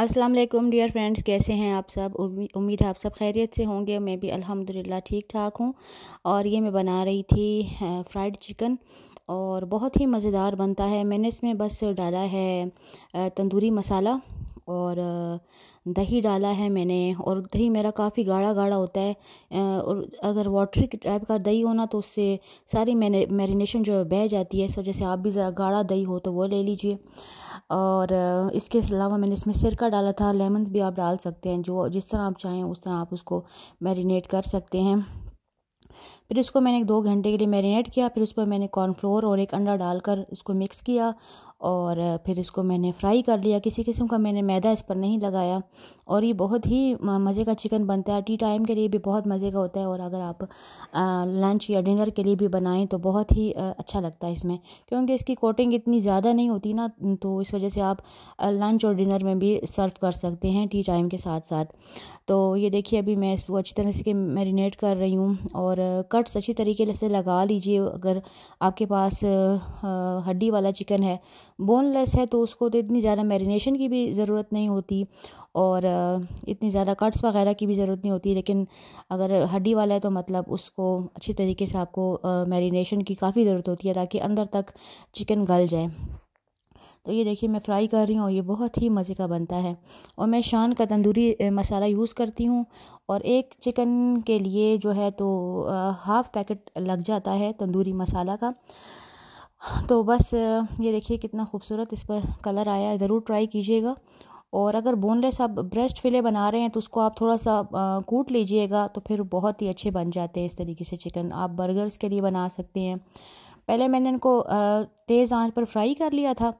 अस्सलाम वालेकुम dear friends कैसे हैं आप सब उम्मीद है आप सब खैरियत से होंगे मैं भी अल्हम्दुलिल्लाह ठीक ठाक हूँ और ये मैं बना रही थी फ्राइड चिकन और बहुत ही मज़ेदार बनता है मैंने इसमें बस डाला है तंदूरी मसाला और दही डाला है मैंने और दही मेरा काफ़ी गाढ़ा गाढ़ा होता है और अगर वाटरी टाइप का दही होना तो उससे सारी मैंने मैरिनेशन जो है बह जाती है इस वजह से आप भी ज़रा गाढ़ा दही हो तो वो ले लीजिए और इसके अलावा मैंने इसमें सिरका डाला था लेमन भी आप डाल सकते हैं जो जिस तरह आप चाहें उस तरह आप उसको मैरिनेट कर सकते हैं फिर इसको मैंने दो घंटे के लिए मैरिनेट किया फिर उस पर मैंने कॉर्नफ्लोर और एक अंडा डालकर इसको मिक्स किया और फिर इसको मैंने फ्राई कर लिया किसी किस्म का मैंने मैदा इस पर नहीं लगाया और ये बहुत ही मज़े का चिकन बनता है टी टाइम के लिए भी बहुत मज़े का होता है और अगर आप लंच या डिनर के लिए भी बनाएं तो बहुत ही अच्छा लगता है इसमें क्योंकि इसकी कोटिंग इतनी ज़्यादा नहीं होती ना तो इस वजह से आप लंच और डिनर में भी सर्व कर सकते हैं टी टाइम के साथ साथ तो ये देखिए अभी मैं इसको अच्छी तरह से मैरिनेट कर रही हूँ और कट्स अच्छी तरीके से लगा लीजिए अगर आपके पास हड्डी वाला चिकन है बोनलेस है तो उसको तो इतनी ज़्यादा मैरिनेशन की भी ज़रूरत नहीं होती और इतनी ज़्यादा कट्स वगैरह की भी ज़रूरत नहीं होती लेकिन अगर हड्डी वाला है तो मतलब उसको अच्छी तरीके से आपको मैरिनेशन की काफ़ी ज़रूरत होती है ताकि अंदर तक चिकन गल जाए तो ये देखिए मैं फ्राई कर रही हूँ ये बहुत ही मज़े का बनता है और मैं शान का तंदूरी मसाला यूज़ करती हूँ और एक चिकन के लिए जो है तो हाफ़ पैकेट लग जाता है तंदूरी मसाला का तो बस ये देखिए कितना खूबसूरत इस पर कलर आया है ज़रूर ट्राई कीजिएगा और अगर बोनलेस आप ब्रेस्ट फिले बना रहे हैं तो उसको आप थोड़ा सा कूट लीजिएगा तो फिर बहुत ही अच्छे बन जाते हैं इस तरीके से चिकन आप बर्गर्स के लिए बना सकते हैं पहले मैंने इनको तेज़ आंच पर फ्राई कर लिया था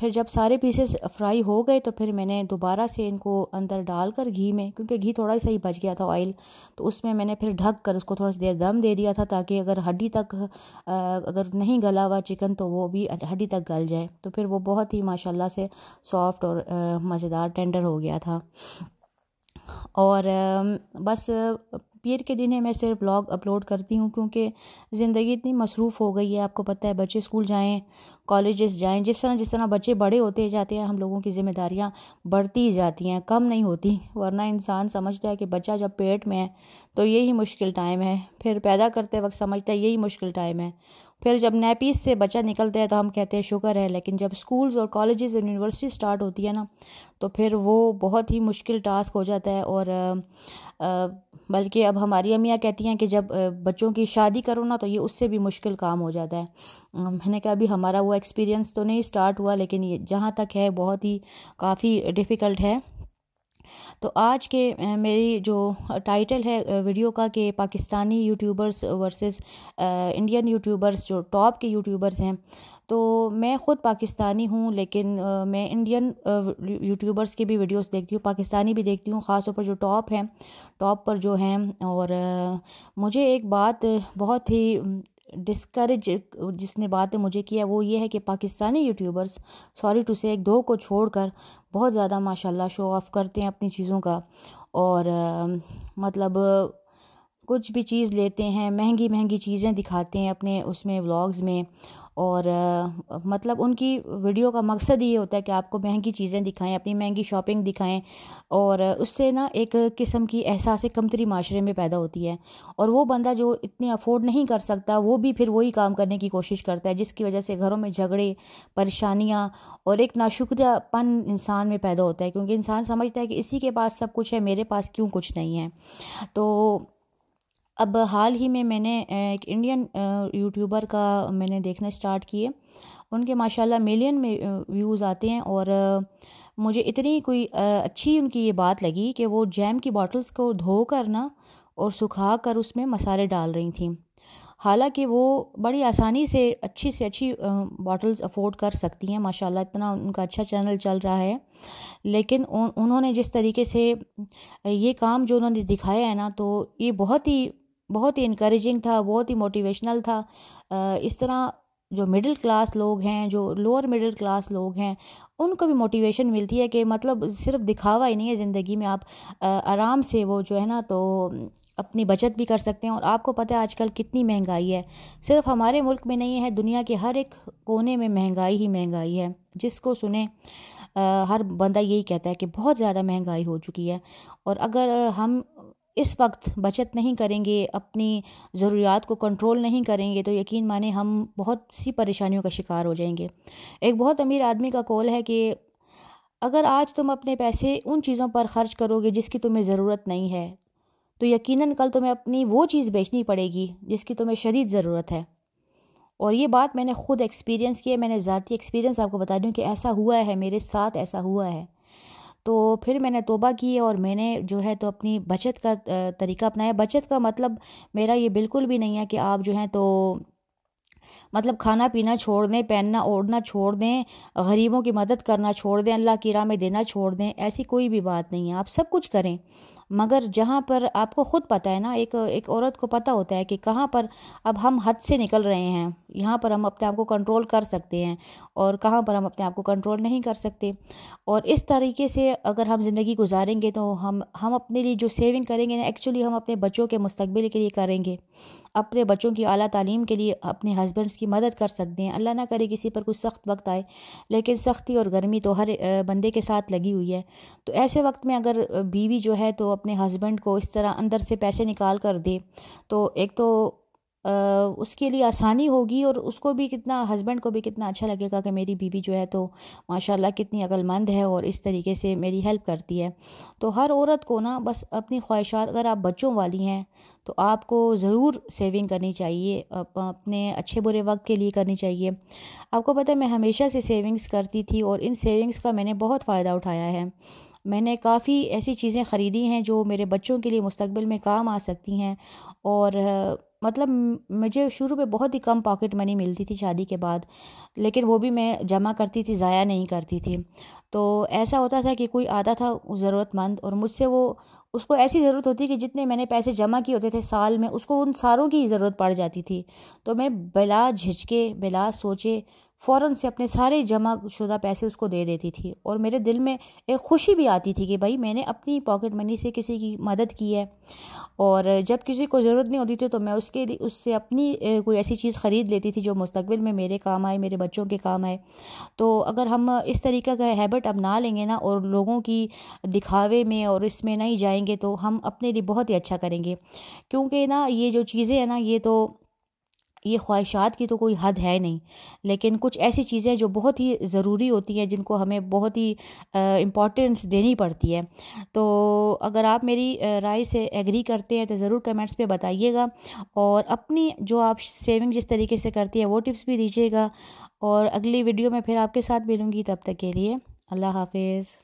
फिर जब सारे पीसेस फ्राई हो गए तो फिर मैंने दोबारा से इनको अंदर डालकर घी में क्योंकि घी थोड़ा सा ही बच गया था ऑयल तो उसमें मैंने फिर ढक कर उसको थोड़ा सा देर दम दे दिया था ताकि अगर हड्डी तक अगर नहीं गला हुआ चिकन तो वो भी हड्डी तक गल जाए तो फिर वो बहुत ही माशाल्लाह से सॉफ्ट और मज़ेदार टेंडर हो गया था और बस पीर के दिन है मैं सिर्फ ब्लॉग अपलोड करती हूँ क्योंकि ज़िंदगी इतनी मसरूफ़ हो गई है आपको पता है बच्चे स्कूल जाएँ कॉलेजेस जाएं जिस तरह जिस तरह बच्चे बड़े होते जाते हैं हम लोगों की जिम्मेदारियाँ बढ़ती जाती हैं कम नहीं होती वरना इंसान समझता है कि बच्चा जब पेट में है तो यही मुश्किल टाइम है फिर पैदा करते वक्त समझता है यही मुश्किल टाइम है फिर जब नैपीस से बच्चा निकलता है तो हम कहते हैं शुक्र है लेकिन जब स्कूल्स और कॉलेजेस और यूनिवर्सिटी स्टार्ट होती है ना तो फिर वो बहुत ही मुश्किल टास्क हो जाता है और बल्कि अब हमारी अमियाँ कहती हैं कि जब बच्चों की शादी करो ना तो ये उससे भी मुश्किल काम हो जाता है मैंने कहा अभी हमारा वो एक्सपीरियंस तो नहीं स्टार्ट हुआ लेकिन ये जहाँ तक है बहुत ही काफ़ी डिफ़िकल्ट है तो आज के मेरी जो टाइटल है वीडियो का कि Pakistani YouTubers versus Indian YouTubers जो टॉप के यूट्यूबर्स हैं तो मैं ख़ुद पाकिस्तानी हूँ लेकिन आ, मैं इंडियन यूट्यूबर्स की भी वीडियोस देखती हूँ पाकिस्तानी भी देखती हूँ ख़ास तौर पर जो टॉप हैं टॉप पर जो हैं और आ, मुझे एक बात बहुत ही डिस्करेज जिसने बात मुझे किया वो ये है कि पाकिस्तानी यूट्यूबर्स सॉरी टू से एक दो को छोड़कर बहुत ज़्यादा माशाल्लाह शो ऑफ़ करते हैं अपनी चीज़ों का और मतलब कुछ भी चीज़ लेते हैं महंगी महंगी चीज़ें दिखाते हैं अपने उसमें व्लॉग्स में और मतलब उनकी वीडियो का मकसद ये होता है कि आपको महंगी चीज़ें दिखाएं अपनी महंगी शॉपिंग दिखाएं और उससे ना एक किस्म की एहसास कमतरी माशरे में पैदा होती है और वो बंदा जो इतने अफोर्ड नहीं कर सकता वो भी फिर वही काम करने की कोशिश करता है जिसकी वजह से घरों में झगड़े परेशानियाँ और एक नाशुक्रियापन इंसान में पैदा होता है क्योंकि इंसान समझता है कि इसी के पास सब कुछ है मेरे पास क्यों कुछ नहीं है तो अब हाल ही में मैंने एक इंडियन यूट्यूबर का मैंने देखना स्टार्ट किए उनके माशाल्लाह मिलियन में व्यूज़ आते हैं और मुझे इतनी कोई अच्छी उनकी ये बात लगी कि वो जैम की बॉटल्स को धो कर ना और सुखा कर उसमें मसाले डाल रही थी हालांकि वो बड़ी आसानी से अच्छी से अच्छी बॉटल्स अफोर्ड कर सकती हैं माशाल्लाह इतना उनका अच्छा चैनल चल रहा है लेकिन उन, उन्होंने जिस तरीके से ये काम जो उन्होंने दिखाया है ना तो ये बहुत ही बहुत ही इनक्रेजिंग था बहुत ही मोटिवेशनल था इस तरह जो मिडिल क्लास लोग हैं जो लोअर मिडिल क्लास लोग हैं उनको भी मोटिवेशन मिलती है कि मतलब सिर्फ दिखावा ही नहीं है ज़िंदगी में आप आराम से वो जो है ना तो अपनी बचत भी कर सकते हैं और आपको पता है आजकल कितनी महंगाई है सिर्फ हमारे मुल्क में नहीं है दुनिया के हर एक कोने में महंगाई ही महंगाई है जिसको सुने हर बंदा यही कहता है कि बहुत ज़्यादा महंगाई हो चुकी है और अगर हम इस वक्त बचत नहीं करेंगे अपनी ज़रूरियात को कंट्रोल नहीं करेंगे तो यकीन माने हम बहुत सी परेशानियों का शिकार हो जाएंगे एक बहुत अमीर आदमी का कॉल है कि अगर आज तुम अपने पैसे उन चीज़ों पर खर्च करोगे जिसकी तुम्हें ज़रूरत नहीं है तो यकीनन कल तुम्हें अपनी वो चीज़ बेचनी पड़ेगी जिसकी तुम्हें शदीद ज़रूरत है और ये बात मैंने ख़ुद एक्सपीरियंस की है मैंने ज़ाती एक्सपीरियंस आपको बता दूँ कि ऐसा हुआ है मेरे साथ ऐसा हुआ है तो फिर मैंने तोबा की और मैंने जो है तो अपनी बचत का तरीका अपनाया बचत का मतलब मेरा ये बिल्कुल भी नहीं है कि आप जो हैं तो मतलब खाना पीना छोड़ दें पहनना ओढ़ना छोड़ दें गरीबों की मदद करना छोड़ दें अल्लाह की राह में देना छोड़ दें ऐसी कोई भी बात नहीं है आप सब कुछ करें मगर जहाँ पर आपको खुद पता है ना एक एक औरत को पता होता है कि कहाँ पर अब हम हद से निकल रहे हैं यहाँ पर हम अपने आप को कंट्रोल कर सकते हैं और कहाँ पर हम अपने आप को कंट्रोल नहीं कर सकते और इस तरीके से अगर हम ज़िंदगी गुजारेंगे तो हम हम अपने लिए जो सेविंग करेंगे ना एक्चुअली हम अपने बच्चों के मुस्तबिल के लिए करेंगे अपने बच्चों की अली तलीम के लिए अपने हस्बैंड्स की मदद कर सकते हैं अल्लाह ना करे किसी पर कुछ सख्त वक्त आए लेकिन सख्ती और गर्मी तो हर बंदे के साथ लगी हुई है तो ऐसे वक्त में अगर बीवी जो है तो अपने हस्बैंड को इस तरह अंदर से पैसे निकाल कर दे तो एक तो आ, उसके लिए आसानी होगी और उसको भी कितना हस्बैंड को भी कितना अच्छा लगेगा कि मेरी बीवी जो है तो माशाल्लाह कितनी अकलमंद है और इस तरीके से मेरी हेल्प करती है तो हर औरत को ना बस अपनी ख्वाहिशात अगर आप बच्चों वाली हैं तो आपको ज़रूर सेविंग करनी चाहिए अप, अपने अच्छे बुरे वक्त के लिए करनी चाहिए आपको पता है मैं हमेशा से सेविंग्स करती थी और इन सेविंग्स का मैंने बहुत फ़ायदा उठाया है मैंने काफ़ी ऐसी चीज़ें ख़रीदी हैं जो मेरे बच्चों के लिए मुस्तबिल में काम आ सकती हैं और मतलब मुझे शुरू में बहुत ही कम पॉकेट मनी मिलती थी शादी के बाद लेकिन वो भी मैं जमा करती थी ज़ाया नहीं करती थी तो ऐसा होता था कि कोई आता था ज़रूरतमंद और मुझसे वो उसको ऐसी ज़रूरत होती कि जितने मैंने पैसे जमा किए होते थे साल में उसको उन सारों की ज़रूरत पड़ जाती थी तो मैं बिला झिझके बिला सोचे फ़ौरन से अपने सारे जमा शुदा पैसे उसको दे देती थी और मेरे दिल में एक खुशी भी आती थी कि भाई मैंने अपनी पॉकेट मनी से किसी की मदद की है और जब किसी को ज़रूरत नहीं होती थी तो मैं उसके लिए उससे अपनी कोई ऐसी चीज़ ख़रीद लेती थी जो मुस्तबिल में मेरे काम आए मेरे बच्चों के काम आए तो अगर हम इस तरीके का हैबिट अपना लेंगे ना और लोगों की दिखावे में और इसमें नहीं जाएंगे तो हम अपने लिए बहुत ही अच्छा करेंगे क्योंकि ना ये जो चीज़ें हैं ना ये तो ये ख्वाहिशात की तो कोई हद है नहीं लेकिन कुछ ऐसी चीज़ें जो बहुत ही ज़रूरी होती हैं जिनको हमें बहुत ही इम्पोर्टेंस देनी पड़ती है तो अगर आप मेरी राय से एग्री करते हैं तो ज़रूर कमेंट्स पे बताइएगा और अपनी जो आप सेविंग जिस तरीके से करती है वो टिप्स भी दीजिएगा और अगली वीडियो में फिर आपके साथ मिलूँगी तब तक के लिए अल्लाह हाफिज़